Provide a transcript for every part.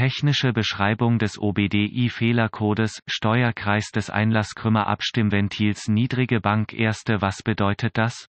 Technische Beschreibung des OBDI-Fehlercodes, Steuerkreis des Einlasskrümmer-Abstimmventils niedrige Bank Erste Was bedeutet das?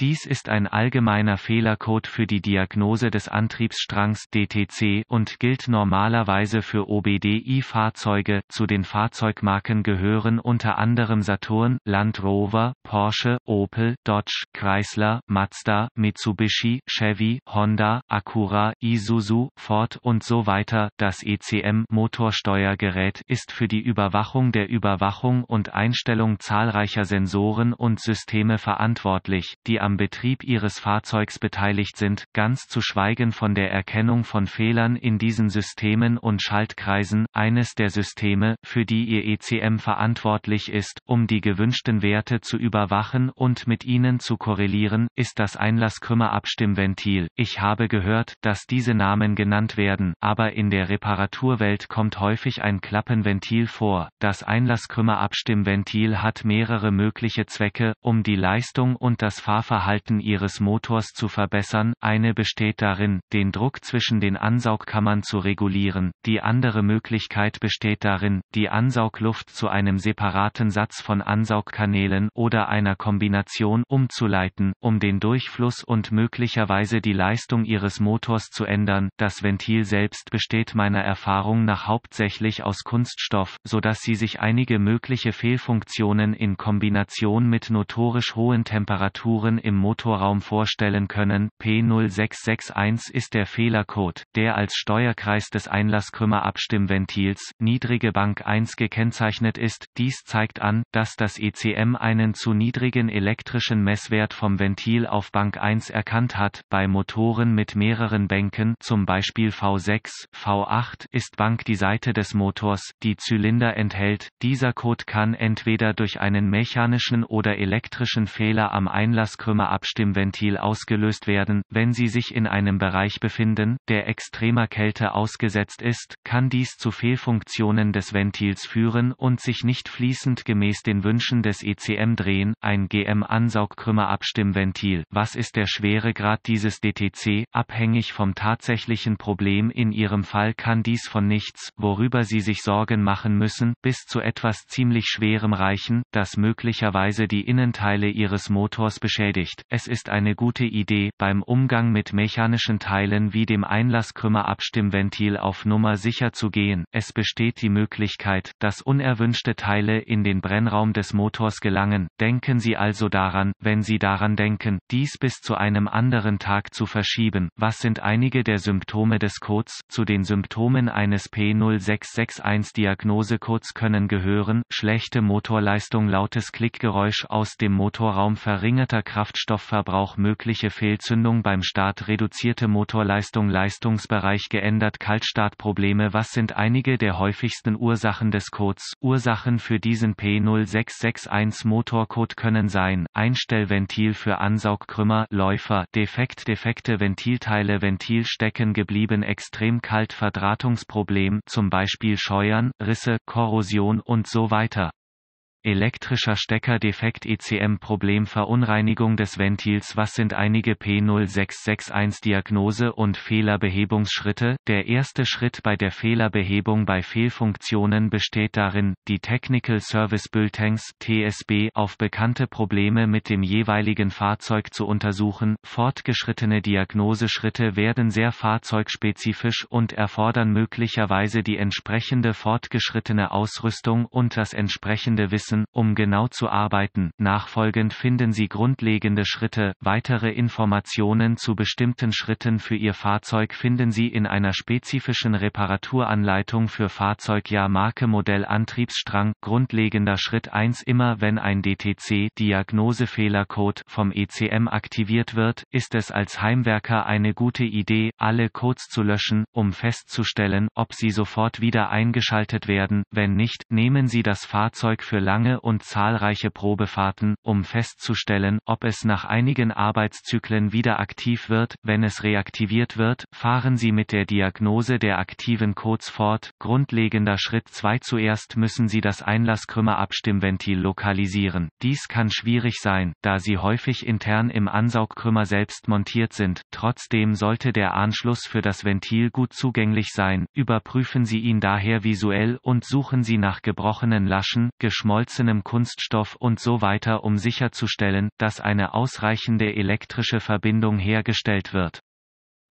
Dies ist ein allgemeiner Fehlercode für die Diagnose des Antriebsstrangs DTC und gilt normalerweise für OBDI-Fahrzeuge. Zu den Fahrzeugmarken gehören unter anderem Saturn, Land Rover, Porsche, Opel, Dodge, Chrysler, Mazda, Mitsubishi, Chevy, Honda, Acura, Isuzu, Ford und so weiter. Das ECM Motorsteuergerät ist für die Überwachung der Überwachung und Einstellung zahlreicher Sensoren und Systeme verantwortlich, die am Betrieb ihres Fahrzeugs beteiligt sind, ganz zu schweigen von der Erkennung von Fehlern in diesen Systemen und Schaltkreisen, eines der Systeme, für die ihr ECM verantwortlich ist, um die gewünschten Werte zu überwachen und mit ihnen zu korrelieren, ist das Einlasskrümmerabstimmventil. Ich habe gehört, dass diese Namen genannt werden, aber in der Reparaturwelt kommt häufig ein Klappenventil vor. Das Einlasskrümmerabstimmventil hat mehrere mögliche Zwecke, um die Leistung und das Fahrverhalten Fahrverhalten ihres Motors zu verbessern, eine besteht darin, den Druck zwischen den Ansaugkammern zu regulieren, die andere Möglichkeit besteht darin, die Ansaugluft zu einem separaten Satz von Ansaugkanälen oder einer Kombination umzuleiten, um den Durchfluss und möglicherweise die Leistung ihres Motors zu ändern. Das Ventil selbst besteht meiner Erfahrung nach hauptsächlich aus Kunststoff, so sie sich einige mögliche Fehlfunktionen in Kombination mit notorisch hohen Temperaturen im Motorraum vorstellen können. P0661 ist der Fehlercode, der als Steuerkreis des Einlasskrümmerabstimmventils, niedrige Bank 1 gekennzeichnet ist. Dies zeigt an, dass das ECM einen zu niedrigen elektrischen Messwert vom Ventil auf Bank 1 erkannt hat. Bei Motoren mit mehreren Bänken, zum Beispiel V6, V8, ist Bank die Seite des Motors, die Zylinder enthält. Dieser Code kann entweder durch einen mechanischen oder elektrischen Fehler am Einlasskrümmer Abstimmventil ausgelöst werden, wenn sie sich in einem Bereich befinden, der extremer Kälte ausgesetzt ist, kann dies zu Fehlfunktionen des Ventils führen und sich nicht fließend gemäß den Wünschen des ECM drehen, ein gm ansaugkrümmerabstimmventil Was ist der Schweregrad dieses DTC? Abhängig vom tatsächlichen Problem in ihrem Fall kann dies von nichts, worüber sie sich Sorgen machen müssen, bis zu etwas ziemlich Schwerem reichen, das möglicherweise die Innenteile ihres Motors beschädigt erledigt. Es ist eine gute Idee, beim Umgang mit mechanischen Teilen wie dem Einlasskrümmerabstimmventil auf Nummer sicher zu gehen. Es besteht die Möglichkeit, dass unerwünschte Teile in den Brennraum des Motors gelangen. Denken Sie also daran, wenn Sie daran denken, dies bis zu einem anderen Tag zu verschieben. Was sind einige der Symptome des Codes? Zu den Symptomen eines P0661 Diagnosecodes können gehören, schlechte Motorleistung, lautes Klickgeräusch aus dem Motorraum, verringerter Kraft Kraftstoffverbrauch mögliche Fehlzündung beim Start reduzierte Motorleistung Leistungsbereich geändert Kaltstartprobleme Was sind einige der häufigsten Ursachen des Codes? Ursachen für diesen P0661 Motorcode können sein, Einstellventil für Ansaugkrümmer, Läufer, Defekt, defekte Ventilteile, Ventil stecken geblieben, extrem kalt, Verdrahtungsproblem, zum Beispiel Scheuern, Risse, Korrosion und so weiter. Elektrischer Stecker defekt ECM Problem Verunreinigung des Ventils Was sind einige P0661 Diagnose und Fehlerbehebungsschritte? Der erste Schritt bei der Fehlerbehebung bei Fehlfunktionen besteht darin, die Technical Service Bulletins TSB auf bekannte Probleme mit dem jeweiligen Fahrzeug zu untersuchen. Fortgeschrittene Diagnoseschritte werden sehr fahrzeugspezifisch und erfordern möglicherweise die entsprechende fortgeschrittene Ausrüstung und das entsprechende Wissen müssen, um genau zu arbeiten. Nachfolgend finden Sie grundlegende Schritte. Weitere Informationen zu bestimmten Schritten für Ihr Fahrzeug finden Sie in einer spezifischen Reparaturanleitung für Fahrzeugjahr Marke Modell Antriebsstrang. Grundlegender Schritt 1 Immer wenn ein DTC Diagnosefehlercode vom ECM aktiviert wird, ist es als Heimwerker eine gute Idee, alle Codes zu löschen, um festzustellen, ob sie sofort wieder eingeschaltet werden. Wenn nicht, nehmen Sie das Fahrzeug für lange lange und zahlreiche Probefahrten, um festzustellen, ob es nach einigen Arbeitszyklen wieder aktiv wird. Wenn es reaktiviert wird, fahren Sie mit der Diagnose der aktiven Codes fort. Grundlegender Schritt 2 Zuerst müssen Sie das Einlasskrümmerabstimmventil lokalisieren. Dies kann schwierig sein, da sie häufig intern im Ansaugkrümmer selbst montiert sind. Trotzdem sollte der Anschluss für das Ventil gut zugänglich sein. Überprüfen Sie ihn daher visuell und suchen Sie nach gebrochenen Laschen, geschmolzenen einzelnem Kunststoff und so weiter um sicherzustellen, dass eine ausreichende elektrische Verbindung hergestellt wird.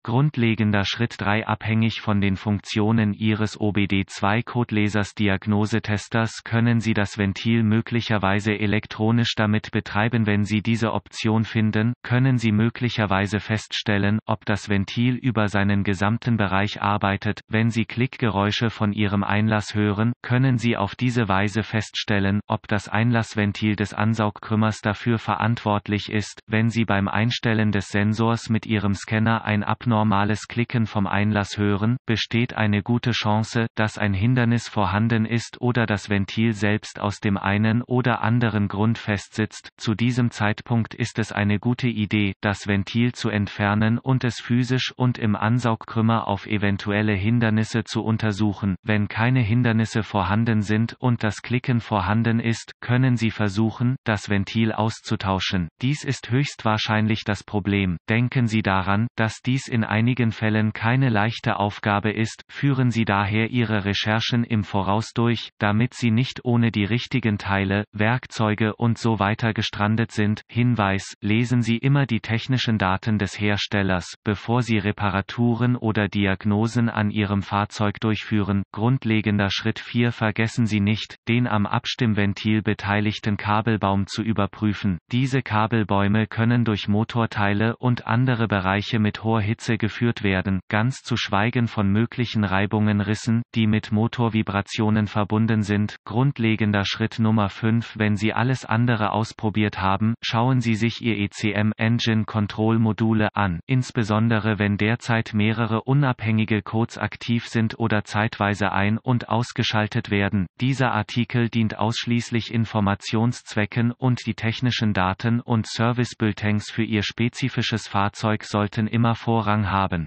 Grundlegender Schritt 3 Abhängig von den Funktionen Ihres OBD2-Codelesers Diagnosetesters können Sie das Ventil möglicherweise elektronisch damit betreiben. Wenn Sie diese Option finden, können Sie möglicherweise feststellen, ob das Ventil über seinen gesamten Bereich arbeitet. Wenn Sie Klickgeräusche von Ihrem Einlass hören, können Sie auf diese Weise feststellen, ob das Einlassventil des Ansaugkrümmers dafür verantwortlich ist. Wenn Sie beim Einstellen des Sensors mit Ihrem Scanner ein Abnahme normales Klicken vom Einlass hören, besteht eine gute Chance, dass ein Hindernis vorhanden ist oder das Ventil selbst aus dem einen oder anderen Grund festsitzt. Zu diesem Zeitpunkt ist es eine gute Idee, das Ventil zu entfernen und es physisch und im Ansaugkrümmer auf eventuelle Hindernisse zu untersuchen. Wenn keine Hindernisse vorhanden sind und das Klicken vorhanden ist, können Sie versuchen, das Ventil auszutauschen. Dies ist höchstwahrscheinlich das Problem. Denken Sie daran, dass dies in in einigen Fällen keine leichte Aufgabe ist, führen Sie daher Ihre Recherchen im Voraus durch, damit Sie nicht ohne die richtigen Teile, Werkzeuge und so weiter gestrandet sind. Hinweis, lesen Sie immer die technischen Daten des Herstellers, bevor Sie Reparaturen oder Diagnosen an Ihrem Fahrzeug durchführen. Grundlegender Schritt 4 Vergessen Sie nicht, den am Abstimmventil beteiligten Kabelbaum zu überprüfen. Diese Kabelbäume können durch Motorteile und andere Bereiche mit hoher Hitze Prozesse geführt werden, ganz zu schweigen von möglichen Reibungen Rissen, die mit Motorvibrationen verbunden sind. Grundlegender Schritt Nummer 5 Wenn Sie alles andere ausprobiert haben, schauen Sie sich Ihr ECM Engine Control Module an, insbesondere wenn derzeit mehrere unabhängige Codes aktiv sind oder zeitweise ein- und ausgeschaltet werden. Dieser Artikel dient ausschließlich Informationszwecken und die technischen Daten und Service-Bulletins für Ihr spezifisches Fahrzeug sollten immer vorrangig Zugang haben.